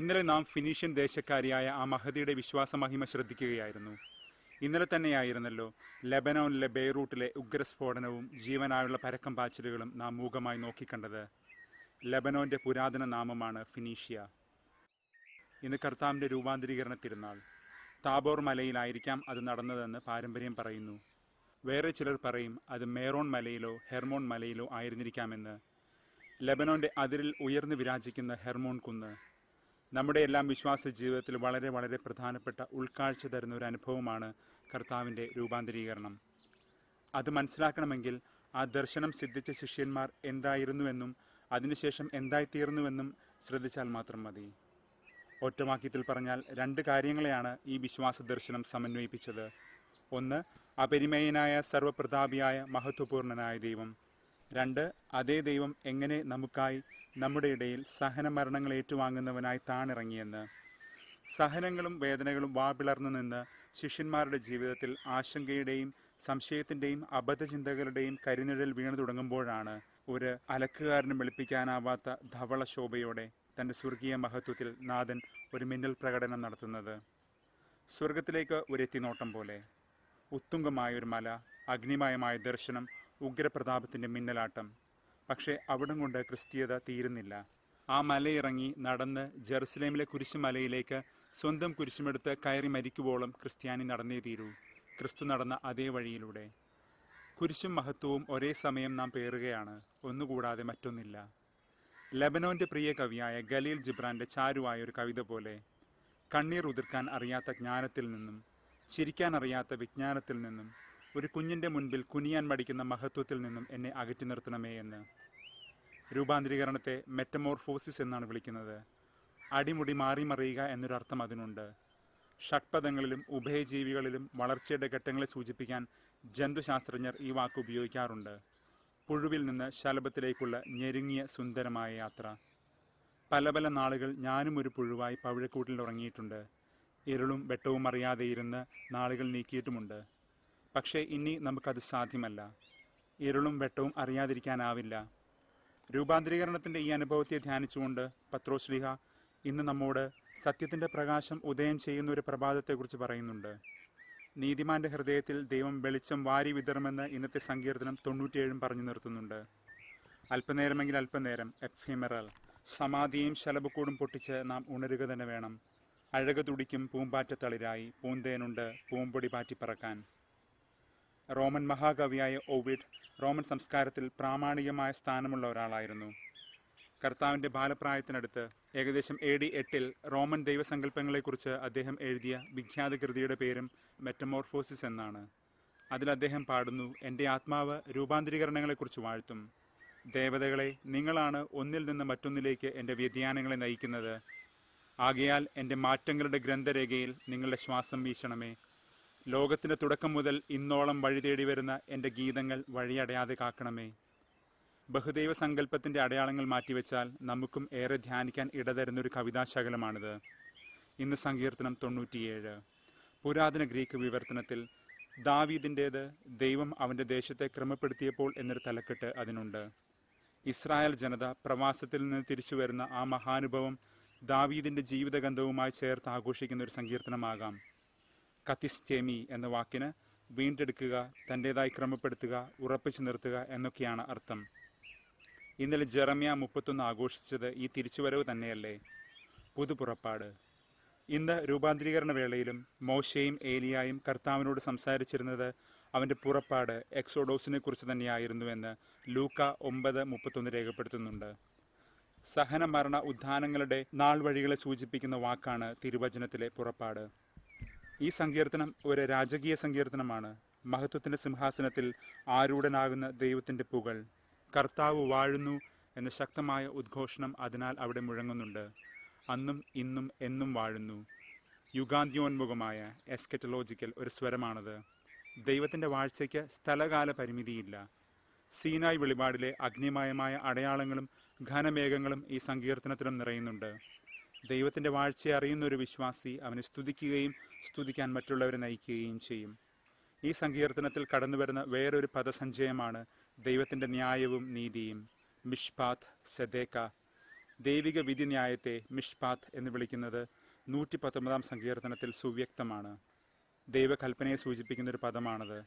ഇന്നലെ നാം ഫിനീഷ്യൻ ദേശക്കാരിയായ ആ മഹതിയുടെ വിശ്വാസമഹിമ ശ്രദ്ധിക്കുകയായിരുന്നു ഇന്നലെ തന്നെയായിരുന്നല്ലോ ലെബനോനിലെ ബെയ്റൂട്ടിലെ ഉഗ്രസ്ഫോടനവും ജീവനായുള്ള പരക്കം പാച്ചിലുകളും നാം മൂകമായി നോക്കിക്കണ്ടത് ലെബനോന്റെ പുരാതന നാമമാണ് ഫിനീഷ്യ ഇന്ന് കർത്താവിന്റെ രൂപാന്തരീകരണ തിരുനാൾ താബോർ മലയിലായിരിക്കാം അത് നടന്നതെന്ന് പാരമ്പര്യം പറയുന്നു വേറെ ചിലർ പറയും അത് മേറോൺ മലയിലോ ഹെർമോൺ മലയിലോ ആയിരുന്നിരിക്കാമെന്ന് ലബനോന്റെ അതിരിൽ ഉയർന്നു വിരാജിക്കുന്ന ഹെർമോൺ കുന്ന് നമ്മുടെ എല്ലാം വിശ്വാസ ജീവിതത്തിൽ വളരെ വളരെ പ്രധാനപ്പെട്ട ഉൾക്കാഴ്ച തരുന്ന ഒരു അനുഭവമാണ് കർത്താവിൻ്റെ രൂപാന്തരീകരണം അത് മനസ്സിലാക്കണമെങ്കിൽ ആ ദർശനം സിദ്ധിച്ച ശിഷ്യന്മാർ എന്തായിരുന്നുവെന്നും അതിനുശേഷം എന്തായിത്തീർന്നുവെന്നും ശ്രദ്ധിച്ചാൽ മാത്രം മതി ഒറ്റവാക്യത്തിൽ പറഞ്ഞാൽ രണ്ട് കാര്യങ്ങളെയാണ് ഈ വിശ്വാസ ദർശനം സമന്വയിപ്പിച്ചത് ഒന്ന് അപരിമയനായ സർവപ്രതാപിയായ മഹത്വപൂർണനായ ദൈവം രണ്ട് അതേ ദൈവം എങ്ങനെ നമുക്കായി നമ്മുടെ ഇടയിൽ സഹനമരണങ്ങൾ ഏറ്റുവാങ്ങുന്നവനായി താണിറങ്ങിയെന്ന് സഹനങ്ങളും വേദനകളും വാപിളർന്നു നിന്ന് ശിഷ്യന്മാരുടെ ജീവിതത്തിൽ ആശങ്കയുടെയും സംശയത്തിൻ്റെയും അബദ്ധചിന്തകളുടെയും കരിനിഴൽ വീണു തുടങ്ങുമ്പോഴാണ് ഒരു അലക്കുകാരനും വെളുപ്പിക്കാനാവാത്ത ധവള ശോഭയോടെ തൻ്റെ സ്വർഗീയ മഹത്വത്തിൽ നാഥൻ ഒരു മിന്നൽ പ്രകടനം നടത്തുന്നത് സ്വർഗത്തിലേക്ക് ഒരു എത്തിനോട്ടം പോലെ ഉത്തുംഗമായ ഒരു മല അഗ്നിമയമായ ദർശനം ഉഗ്രപ്രതാപത്തിൻ്റെ മിന്നലാട്ടം പക്ഷേ അവിടം കൊണ്ട് ക്രിസ്തീയത തീരുന്നില്ല ആ മലയിറങ്ങി നടന്ന് ജെറുസലേമിലെ കുരിശുമലയിലേക്ക് സ്വന്തം കുരിശുമെടുത്ത് കയറി മരിക്കുവോളം ക്രിസ്ത്യാനി നടന്നേ തീരൂ ക്രിസ്തു നടന്ന അതേ വഴിയിലൂടെ കുരിശും മഹത്വവും ഒരേ സമയം നാം പേറുകയാണ് ഒന്നുകൂടാതെ മറ്റൊന്നില്ല ലബനോന്റെ പ്രിയ കവിയായ ഗലീൽ ജിബ്രാന്റെ ചാരുവായ ഒരു കവിത പോലെ കണ്ണീർ ഉതിർക്കാൻ അറിയാത്ത ജ്ഞാനത്തിൽ നിന്നും ചിരിക്കാൻ അറിയാത്ത വിജ്ഞാനത്തിൽ നിന്നും ഒരു കുഞ്ഞിൻ്റെ മുൻപിൽ കുനിയാൻ മടിക്കുന്ന മഹത്വത്തിൽ നിന്നും എന്നെ അകറ്റി നിർത്തണമേ എന്ന് രൂപാന്തരീകരണത്തെ മെറ്റമോർഫോസിസ് എന്നാണ് വിളിക്കുന്നത് അടിമുടി മാറി മറിയുക എന്നൊരർത്ഥം അതിനുണ്ട് ഷഡ്പഥങ്ങളിലും ഉഭയജീവികളിലും വളർച്ചയുടെ ഘട്ടങ്ങളെ സൂചിപ്പിക്കാൻ ജന്തുശാസ്ത്രജ്ഞർ ഈ വാക്ക് ഉപയോഗിക്കാറുണ്ട് പുഴുവിൽ നിന്ന് ശലഭത്തിലേക്കുള്ള ഞെരുങ്ങിയ സുന്ദരമായ യാത്ര പല പല നാളുകൾ ഞാനും ഒരു പുഴുവായി പവിഴക്കൂട്ടിൽ ഉറങ്ങിയിട്ടുണ്ട് ഇരുളും വെട്ടവും അറിയാതെ ഇരുന്ന് നാളുകൾ നീക്കിയിട്ടുമുണ്ട് പക്ഷേ ഇനി നമുക്കത് സാധ്യമല്ല ഇരുളും വെട്ടവും അറിയാതിരിക്കാനാവില്ല രൂപാന്തരീകരണത്തിൻ്റെ ഈ അനുഭവത്തെ ധ്യാനിച്ചുകൊണ്ട് പത്രോശ്ലിഹ ഇന്ന് നമ്മോട് സത്യത്തിൻ്റെ പ്രകാശം ഉദയം ചെയ്യുന്ന ഒരു പ്രഭാതത്തെക്കുറിച്ച് പറയുന്നുണ്ട് നീതിമാന്റെ ഹൃദയത്തിൽ ദൈവം വെളിച്ചം വാരി വിതറുമെന്ന് ഇന്നത്തെ സങ്കീർത്തനം തൊണ്ണൂറ്റിയേഴും പറഞ്ഞു നിർത്തുന്നുണ്ട് അല്പനേരമെങ്കിൽ അല്പനേരം എഫിമറൽ സമാധിയും ശലഭക്കൂടും പൊട്ടിച്ച് നാം ഉണരുക തന്നെ വേണം അഴകതുടിക്കും തളിരായി പൂന്തേനുണ്ട് പൂമ്പൊടി പാറ്റിപ്പറക്കാൻ റോമൻ മഹാകവിയായ ഓവിഡ് റോമൻ സംസ്കാരത്തിൽ പ്രാമാണികമായ സ്ഥാനമുള്ള ഒരാളായിരുന്നു കർത്താവിൻ്റെ ബാലപ്രായത്തിനടുത്ത് ഏകദേശം എ ഡി എട്ടിൽ റോമൻ ദൈവസങ്കല്പങ്ങളെക്കുറിച്ച് അദ്ദേഹം എഴുതിയ വിഖ്യാത കൃതിയുടെ പേരും മെറ്റമോർഫോസിസ് എന്നാണ് അതിൽ അദ്ദേഹം പാടുന്നു എൻ്റെ ആത്മാവ് രൂപാന്തരീകരണങ്ങളെക്കുറിച്ച് വാഴ്ത്തും ദേവതകളെ നിങ്ങളാണ് ഒന്നിൽ നിന്ന് മറ്റൊന്നിലേക്ക് എൻ്റെ വ്യതിയാനങ്ങളെ നയിക്കുന്നത് ആകയാൽ എൻ്റെ മാറ്റങ്ങളുടെ ഗ്രന്ഥരേഖയിൽ നിങ്ങളുടെ ശ്വാസം വീശണമേ ലോകത്തിന്റെ തുടക്കം മുതൽ ഇന്നോളം വഴിതേടി വരുന്ന എൻ്റെ ഗീതങ്ങൾ വഴിയടയാതെ കാക്കണമേ ബഹുദൈവ സങ്കല്പത്തിൻ്റെ അടയാളങ്ങൾ മാറ്റിവെച്ചാൽ നമുക്കും ഏറെ ധ്യാനിക്കാൻ ഇടതരുന്നൊരു കവിതാശകലമാണിത് ഇന്ന് സങ്കീർത്തനം തൊണ്ണൂറ്റിയേഴ് പുരാതന ഗ്രീക്ക് വിവർത്തനത്തിൽ ദാവീദിൻ്റേത് ദൈവം അവൻ്റെ ദേശത്തെ ക്രമപ്പെടുത്തിയപ്പോൾ എന്നൊരു തലക്കെട്ട് അതിനുണ്ട് ഇസ്രായേൽ ജനത പ്രവാസത്തിൽ നിന്ന് തിരിച്ചു വരുന്ന ആ മഹാനുഭവം ദാവീദിൻ്റെ ജീവിതഗന്ധവുമായി ചേർത്ത് ആഘോഷിക്കുന്ന ഒരു സങ്കീർത്തനമാകാം കത്തിസ്റ്റേമി എന്ന വാക്കിന് വീണ്ടെടുക്കുക തൻ്റേതായി ക്രമപ്പെടുത്തുക ഉറപ്പിച്ചു നിർത്തുക എന്നൊക്കെയാണ് അർത്ഥം ഇന്നലെ ജെറമിയ മുപ്പത്തൊന്ന് ആഘോഷിച്ചത് ഈ തിരിച്ചുവരവ് തന്നെയല്ലേ പുതുപുറപ്പാട് ഇന്ന് രൂപാന്തരീകരണ വേളയിലും മോശയും ഏലിയായും കർത്താവിനോട് സംസാരിച്ചിരുന്നത് അവൻ്റെ പുറപ്പാട് എക്സോഡോസിനെ കുറിച്ച് തന്നെയായിരുന്നുവെന്ന് ലൂക്ക ഒമ്പത് മുപ്പത്തൊന്ന് രേഖപ്പെടുത്തുന്നുണ്ട് സഹനമരണ ഉദ്ധാനങ്ങളുടെ നാൾ വഴികളെ സൂചിപ്പിക്കുന്ന വാക്കാണ് തിരുവചനത്തിലെ പുറപ്പാട് ഈ സങ്കീർത്തനം ഒരു രാജകീയ സങ്കീർത്തനമാണ് മഹത്വത്തിന്റെ സിംഹാസനത്തിൽ ആരൂഢനാകുന്ന ദൈവത്തിന്റെ പുകൾ കർത്താവ് വാഴുന്നു എന്ന ശക്തമായ ഉദ്ഘോഷണം അതിനാൽ അവിടെ മുഴങ്ങുന്നുണ്ട് അന്നും ഇന്നും എന്നും വാഴുന്നു യുഗാന്ത്യോന്മുഖമായ എസ്കെറ്റലോജിക്കൽ ഒരു സ്വരമാണത് ദൈവത്തിന്റെ വാഴ്ചയ്ക്ക് സ്ഥലകാല പരിമിതിയില്ല സീനായ് വെളിപാടിലെ അഗ്നിമയമായ അടയാളങ്ങളും ഘനമേഘങ്ങളും ഈ സങ്കീർത്തനത്തിലും നിറയുന്നുണ്ട് ദൈവത്തിന്റെ വാഴ്ചയെ അറിയുന്ന ഒരു വിശ്വാസി അവനെ സ്തുതിക്കുകയും സ്തുതിക്കാൻ മറ്റുള്ളവരെ നയിക്കുകയും ചെയ്യും ഈ സങ്കീർത്തനത്തിൽ കടന്നു വരുന്ന വേറൊരു പദസഞ്ചയമാണ് ദൈവത്തിൻ്റെ ന്യായവും നീതിയും മിഷ്പാത് സെദേക്ക ദൈവിക വിധി ന്യായത്തെ മിഷ്പാത് എന്ന് വിളിക്കുന്നത് നൂറ്റി പത്തൊമ്പതാം സങ്കീർത്തനത്തിൽ സുവ്യക്തമാണ് ദൈവകൽപ്പനയെ സൂചിപ്പിക്കുന്ന ഒരു പദമാണത്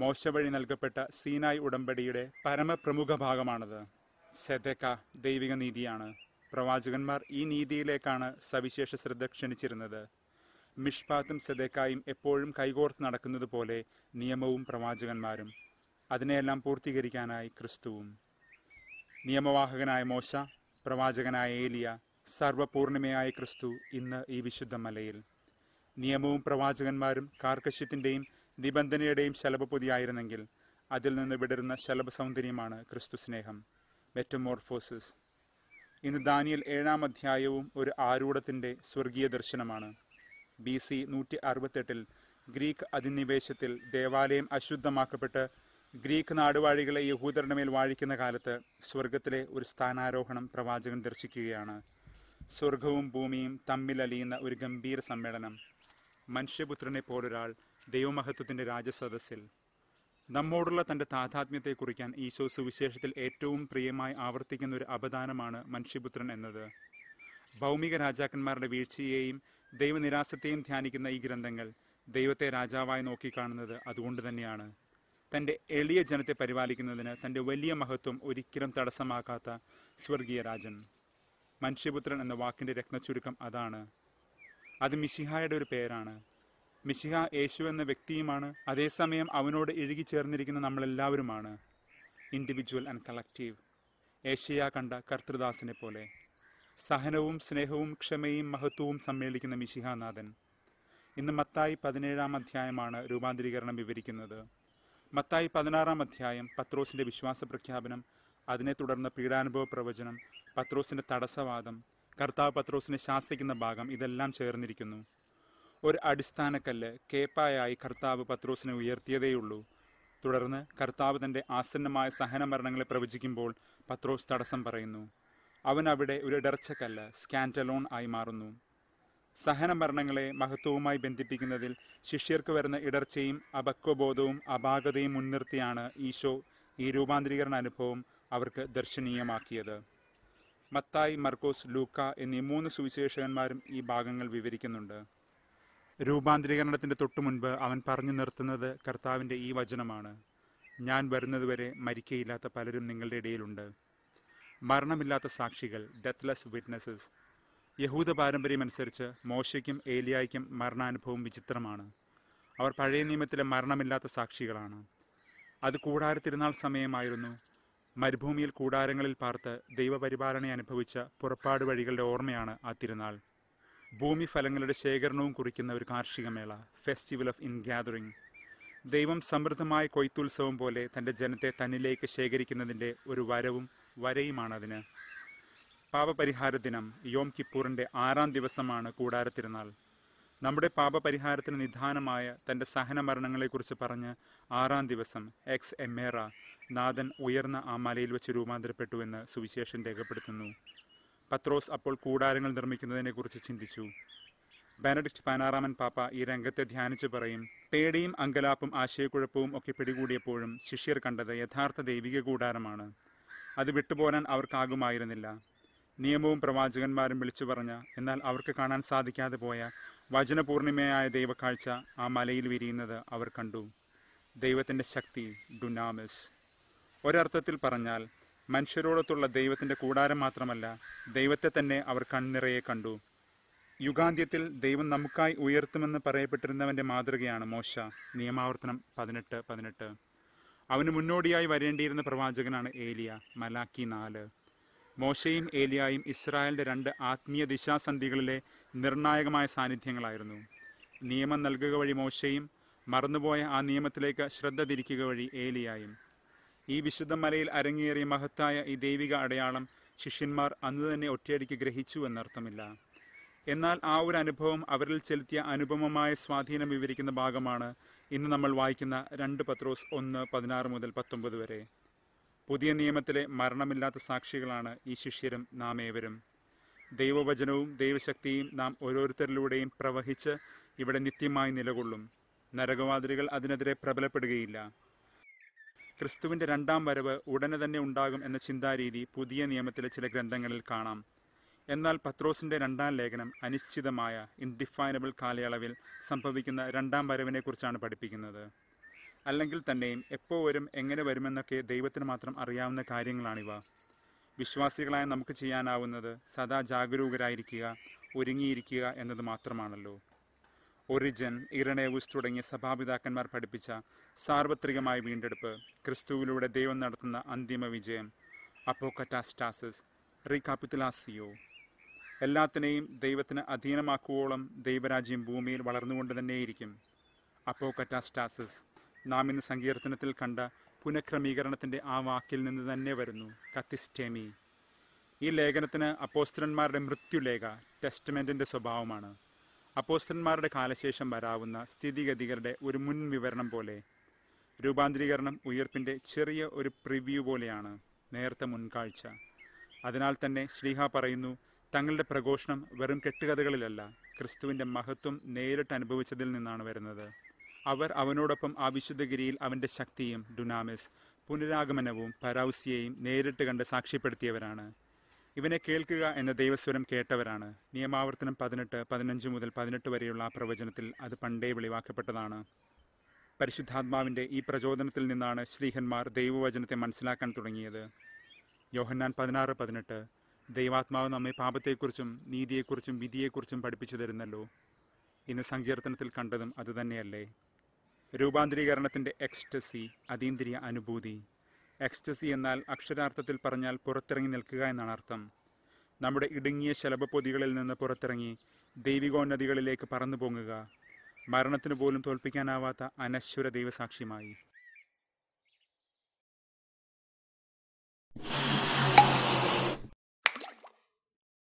മോശ വഴി നൽകപ്പെട്ട സീനായ് ഉടമ്പടിയുടെ പരമപ്രമുഖ ഭാഗമാണത് സെദക്ക ദൈവിക നീതിയാണ് പ്രവാചകന്മാർ ഈ നീതിയിലേക്കാണ് സവിശേഷ ശ്രദ്ധ ക്ഷണിച്ചിരുന്നത് മിഷ്പാത്തും സെദേക്കായും എപ്പോഴും കൈകോർത്ത് നടക്കുന്നത് പോലെ നിയമവും പ്രവാചകന്മാരും അതിനെയെല്ലാം പൂർത്തീകരിക്കാനായി ക്രിസ്തുവും നിയമവാഹകനായ മോശ പ്രവാചകനായ ഏലിയ സർവപൂർണിമയായ ക്രിസ്തു ഇന്ന് ഈ വിശുദ്ധ മലയിൽ നിയമവും പ്രവാചകന്മാരും കാർക്കശ്യത്തിൻ്റെയും നിബന്ധനയുടെയും പൊതിയായിരുന്നെങ്കിൽ അതിൽ നിന്ന് വിടരുന്ന സൗന്ദര്യമാണ് ക്രിസ്തു സ്നേഹം മെറ്റമോർഫോസിസ് ഇന്ന് ദാനിയൽ ഏഴാം അധ്യായവും ഒരു ആരൂഢത്തിൻ്റെ സ്വർഗീയ ദർശനമാണ് ബി സി നൂറ്റി അറുപത്തെട്ടിൽ ഗ്രീക്ക് അധിനിവേശത്തിൽ ദേവാലയം അശുദ്ധമാക്കപ്പെട്ട് ഗ്രീക്ക് നാടുവാഴികളെ യഹൂദരുടെ മേൽ വാഴിക്കുന്ന കാലത്ത് സ്വർഗത്തിലെ ഒരു സ്ഥാനാരോഹണം പ്രവാചകൻ ദർശിക്കുകയാണ് സ്വർഗവും ഭൂമിയും തമ്മിൽ അലിയുന്ന ഒരു ഗംഭീര സമ്മേളനം മനുഷ്യപുത്രനെ പോലൊരാൾ ദൈവമഹത്വത്തിൻ്റെ രാജസദസ്സിൽ നമ്മോടുള്ള തൻ്റെ താതാത്മ്യത്തെ കുറിക്കാൻ ഈശോ സുവിശേഷത്തിൽ ഏറ്റവും പ്രിയമായി ആവർത്തിക്കുന്ന ഒരു അപദാനമാണ് മനുഷ്യപുത്രൻ എന്നത് ഭൗമിക രാജാക്കന്മാരുടെ വീഴ്ചയെയും ദൈവനിരാശത്തെയും ധ്യാനിക്കുന്ന ഈ ഗ്രന്ഥങ്ങൾ ദൈവത്തെ രാജാവായി നോക്കിക്കാണുന്നത് അതുകൊണ്ട് തന്നെയാണ് തന്റെ എളിയ ജനത്തെ പരിപാലിക്കുന്നതിന് തന്റെ വലിയ മഹത്വം ഒരിക്കലും തടസ്സമാക്കാത്ത സ്വർഗീയ രാജൻ മനുഷ്യപുത്രൻ എന്ന വാക്കിന്റെ രത്നച്ചുരുക്കം അതാണ് അത് മിശിഹായുടെ ഒരു പേരാണ് മിശിഹ യേശു എന്ന വ്യക്തിയുമാണ് അതേസമയം അവനോട് ഇഴുകി ചേർന്നിരിക്കുന്ന നമ്മളെല്ലാവരുമാണ് ഇൻഡിവിജ്വൽ ആൻഡ് കളക്റ്റീവ് ഏഷ്യ കണ്ട കർത്തൃദാസിനെ പോലെ സഹനവും സ്നേഹവും ക്ഷമയും മഹത്വവും സമ്മേളിക്കുന്ന മിശിഹാനാഥൻ ഇന്ന് മത്തായി പതിനേഴാം അധ്യായമാണ് രൂപാന്തരീകരണം വിവരിക്കുന്നത് മത്തായി പതിനാറാം അധ്യായം പത്രോസിന്റെ വിശ്വാസ പ്രഖ്യാപനം അതിനെ തുടർന്ന് പീഡാനുഭവ പ്രവചനം പത്രോസിന്റെ തടസ്സവാദം കർത്താവ് പത്രോസിനെ ശാസിക്കുന്ന ഭാഗം ഇതെല്ലാം ചേർന്നിരിക്കുന്നു ഒരു അടിസ്ഥാനക്കല്ല് കേപ്പായായി കർത്താവ് പത്രോസിനെ ഉയർത്തിയതേയുള്ളൂ തുടർന്ന് കർത്താവ് തന്റെ ആസന്നമായ സഹനമരണങ്ങളെ പ്രവചിക്കുമ്പോൾ പത്രോസ് തടസ്സം പറയുന്നു അവൻ അവിടെ ഒരു ഇടർച്ചക്കല്ല് സ്കാൻറ്റലോൺ ആയി മാറുന്നു സഹന മരണങ്ങളെ മഹത്വവുമായി ബന്ധിപ്പിക്കുന്നതിൽ ശിഷ്യർക്ക് വരുന്ന ഇടർച്ചയും അപക്വബോധവും അപാകതയും മുൻനിർത്തിയാണ് ഈശോ ഈ രൂപാന്തരീകരണ അനുഭവം അവർക്ക് ദർശനീയമാക്കിയത് മത്തായി മർക്കോസ് ലൂക്ക എന്നീ മൂന്ന് സുവിശേഷകന്മാരും ഈ ഭാഗങ്ങൾ വിവരിക്കുന്നുണ്ട് രൂപാന്തരീകരണത്തിൻ്റെ തൊട്ടുമുൻപ് അവൻ പറഞ്ഞു നിർത്തുന്നത് കർത്താവിൻ്റെ ഈ വചനമാണ് ഞാൻ വരുന്നതുവരെ മരിക്കയില്ലാത്ത പലരും നിങ്ങളുടെ ഇടയിലുണ്ട് മരണമില്ലാത്ത സാക്ഷികൾ ഡെത്ത്ലെസ് വിറ്റ്നസ്സസ് യഹൂദ പാരമ്പര്യമനുസരിച്ച് മോശയ്ക്കും ഏലിയായ്ക്കും മരണാനുഭവം വിചിത്രമാണ് അവർ പഴയ നിയമത്തിലെ മരണമില്ലാത്ത സാക്ഷികളാണ് അത് കൂടാരത്തിരുന്നാൾ സമയമായിരുന്നു മരുഭൂമിയിൽ കൂടാരങ്ങളിൽ പാർത്ത് ദൈവപരിപാലന അനുഭവിച്ച പുറപ്പാട് വഴികളുടെ ഓർമ്മയാണ് ആ തിരുനാൾ ഭൂമി ഫലങ്ങളുടെ ശേഖരണവും കുറിക്കുന്ന ഒരു കാർഷിക മേള ഫെസ്റ്റിവൽ ഓഫ് ഇൻ ഗാദറിംഗ് ദൈവം സമൃദ്ധമായ കൊയ്ത്തുത്സവം പോലെ തൻ്റെ ജനത്തെ തന്നിലേക്ക് ശേഖരിക്കുന്നതിൻ്റെ ഒരു വരവും വരയുമാണ് അതിന് പാപപരിഹാര ദിനം യോം കിപ്പൂറിൻ്റെ ആറാം ദിവസമാണ് കൂടാരത്തിരുന്നാൾ നമ്മുടെ പാപപരിഹാരത്തിന് നിധാനമായ തൻ്റെ സഹനമരണങ്ങളെക്കുറിച്ച് പറഞ്ഞ് ആറാം ദിവസം എക്സ് എമേറ നാഥൻ ഉയർന്ന ആ മലയിൽ വെച്ച് രൂപാന്തരപ്പെട്ടു എന്ന് സുവിശേഷൻ രേഖപ്പെടുത്തുന്നു പത്രോസ് അപ്പോൾ കൂടാരങ്ങൾ നിർമ്മിക്കുന്നതിനെക്കുറിച്ച് ചിന്തിച്ചു ബാനഡിക്റ്റ് പാനാറാമൻ പാപ്പ ഈ രംഗത്തെ ധ്യാനിച്ചു പറയും പേടിയും അങ്കലാപ്പും ആശയക്കുഴപ്പവും ഒക്കെ പിടികൂടിയപ്പോഴും ശിഷ്യർ കണ്ടത് യഥാർത്ഥ ദൈവിക കൂടാരമാണ് അത് വിട്ടുപോരാൻ അവർക്കാകുമായിരുന്നില്ല നിയമവും പ്രവാചകന്മാരും വിളിച്ചു പറഞ്ഞ എന്നാൽ അവർക്ക് കാണാൻ സാധിക്കാതെ പോയ വചനപൂർണിമയായ ദൈവക്കാഴ്ച ആ മലയിൽ വിരിയുന്നത് അവർ കണ്ടു ദൈവത്തിൻ്റെ ശക്തി ഡുനാമിസ് ഒരർത്ഥത്തിൽ പറഞ്ഞാൽ മനുഷ്യരോടത്തുള്ള ദൈവത്തിൻ്റെ കൂടാരം മാത്രമല്ല ദൈവത്തെ തന്നെ അവർ കണ്ണിറയെ കണ്ടു യുഗാന്ത്യത്തിൽ ദൈവം നമുക്കായി ഉയർത്തുമെന്ന് പറയപ്പെട്ടിരുന്നവൻ്റെ മാതൃകയാണ് മോശ നിയമാവർത്തനം പതിനെട്ട് പതിനെട്ട് അവന് മുന്നോടിയായി വരേണ്ടിയിരുന്ന പ്രവാചകനാണ് ഏലിയ മലാക്കി നാല് മോശയും ഏലിയായും ഇസ്രായേലിൻ്റെ രണ്ട് ആത്മീയ ദിശാസന്ധികളിലെ നിർണായകമായ സാന്നിധ്യങ്ങളായിരുന്നു നിയമം നൽകുക വഴി മോശയും മറന്നുപോയ ആ നിയമത്തിലേക്ക് ശ്രദ്ധ തിരിക്കുക വഴി ഏലിയായും ഈ വിശുദ്ധ മലയിൽ അരങ്ങേറിയ മഹത്തായ ഈ ദൈവിക അടയാളം ശിഷ്യന്മാർ അന്ന് തന്നെ ഒറ്റയടിക്ക് ഗ്രഹിച്ചു എന്നർത്ഥമില്ല എന്നാൽ ആ ഒരു അനുഭവം അവരിൽ ചെലുത്തിയ അനുപമമായ സ്വാധീനം വിവരിക്കുന്ന ഭാഗമാണ് ഇന്ന് നമ്മൾ വായിക്കുന്ന രണ്ട് പത്രോസ് ഒന്ന് പതിനാറ് മുതൽ പത്തൊമ്പത് വരെ പുതിയ നിയമത്തിലെ മരണമില്ലാത്ത സാക്ഷികളാണ് ഈ ശിഷ്യരും നാം ഏവരും ദൈവവചനവും ദൈവശക്തിയും നാം ഓരോരുത്തരിലൂടെയും പ്രവഹിച്ച് ഇവിടെ നിത്യമായി നിലകൊള്ളും നരകവാതിലുകൾ അതിനെതിരെ പ്രബലപ്പെടുകയില്ല ക്രിസ്തുവിൻ്റെ രണ്ടാം വരവ് ഉടനെ തന്നെ ഉണ്ടാകും എന്ന ചിന്താരീതി പുതിയ നിയമത്തിലെ ചില ഗ്രന്ഥങ്ങളിൽ കാണാം എന്നാൽ പത്രോസിൻ്റെ രണ്ടാം ലേഖനം അനിശ്ചിതമായ ഇൻഡിഫൈനബിൾ കാലയളവിൽ സംഭവിക്കുന്ന രണ്ടാം വരവിനെക്കുറിച്ചാണ് പഠിപ്പിക്കുന്നത് അല്ലെങ്കിൽ തന്നെയും എപ്പോൾ വരും എങ്ങനെ വരുമെന്നൊക്കെ ദൈവത്തിന് മാത്രം അറിയാവുന്ന കാര്യങ്ങളാണിവ വിശ്വാസികളായ നമുക്ക് ചെയ്യാനാവുന്നത് സദാ ജാഗരൂകരായിരിക്കുക ഒരുങ്ങിയിരിക്കുക എന്നത് മാത്രമാണല്ലോ ഒറിജൻ ഇറണേവൂസ് തുടങ്ങിയ സഭാപിതാക്കന്മാർ പഠിപ്പിച്ച സാർവത്രികമായ വീണ്ടെടുപ്പ് ക്രിസ്തുവിലൂടെ ദൈവം നടത്തുന്ന അന്തിമ വിജയം അപ്പോക്കറ്റാസ്റ്റാസിസ് റീകാപ്പിത്തുലാസിയോ എല്ലാത്തിനെയും ദൈവത്തിന് അധീനമാക്കുവോളം ദൈവരാജ്യം ഭൂമിയിൽ വളർന്നുകൊണ്ട് തന്നെയിരിക്കും അപ്പോ കറ്റാസ്റ്റാസിസ് നാം ഇന്ന് സങ്കീർത്തനത്തിൽ കണ്ട പുനഃക്രമീകരണത്തിൻ്റെ ആ വാക്കിൽ നിന്ന് തന്നെ വരുന്നു കത്തിസ്റ്റേമി ഈ ലേഖനത്തിന് അപ്പോസ്തലന്മാരുടെ മൃത്യുലേഖ ടെസ്റ്റ്മെൻറ്റിൻ്റെ സ്വഭാവമാണ് അപ്പോസ്തലന്മാരുടെ കാലശേഷം വരാവുന്ന സ്ഥിതിഗതികളുടെ ഒരു മുൻ വിവരണം പോലെ രൂപാന്തരീകരണം ഉയർപ്പിൻ്റെ ചെറിയ ഒരു പ്രിവ്യൂ പോലെയാണ് നേരത്തെ മുൻകാഴ്ച അതിനാൽ തന്നെ ശ്രീഹ പറയുന്നു തങ്ങളുടെ പ്രഘോഷണം വെറും കെട്ടുകഥകളിലല്ല ക്രിസ്തുവിൻ്റെ മഹത്വം നേരിട്ട് അനുഭവിച്ചതിൽ നിന്നാണ് വരുന്നത് അവർ അവനോടൊപ്പം ആ വിശുദ്ധഗിരിയിൽ അവൻ്റെ ശക്തിയും ഡുനാമിസ് പുനരാഗമനവും പരൗസിയെയും നേരിട്ട് കണ്ട് സാക്ഷ്യപ്പെടുത്തിയവരാണ് ഇവനെ കേൾക്കുക എന്ന ദൈവസ്വരം കേട്ടവരാണ് നിയമാവർത്തനം പതിനെട്ട് പതിനഞ്ച് മുതൽ പതിനെട്ട് വരെയുള്ള ആ പ്രവചനത്തിൽ അത് പണ്ടേ വെളിവാക്കപ്പെട്ടതാണ് പരിശുദ്ധാത്മാവിൻ്റെ ഈ പ്രചോദനത്തിൽ നിന്നാണ് ശ്രീഹന്മാർ ദൈവവചനത്തെ മനസ്സിലാക്കാൻ തുടങ്ങിയത് യോഹന്നാൻ പതിനാറ് പതിനെട്ട് ദൈവാത്മാവ് നമ്മെ പാപത്തെക്കുറിച്ചും നീതിയെക്കുറിച്ചും വിധിയെക്കുറിച്ചും പഠിപ്പിച്ചു തരുന്നല്ലോ ഇന്ന് സങ്കീർത്തനത്തിൽ കണ്ടതും അതുതന്നെയല്ലേ രൂപാന്തരീകരണത്തിൻ്റെ എക്സ്റ്റസി അതീന്ദ്രിയ അനുഭൂതി എക്സ്റ്റസി എന്നാൽ അക്ഷരാർത്ഥത്തിൽ പറഞ്ഞാൽ പുറത്തിറങ്ങി നിൽക്കുക എന്നാണ് അർത്ഥം നമ്മുടെ ഇടുങ്ങിയ ശലഭപ്പൊതികളിൽ നിന്ന് പുറത്തിറങ്ങി ദൈവികോന്നതികളിലേക്ക് പറന്നു പോങ്ങുക മരണത്തിന് പോലും തോൽപ്പിക്കാനാവാത്ത അനശ്വര ദൈവസാക്ഷ്യമായി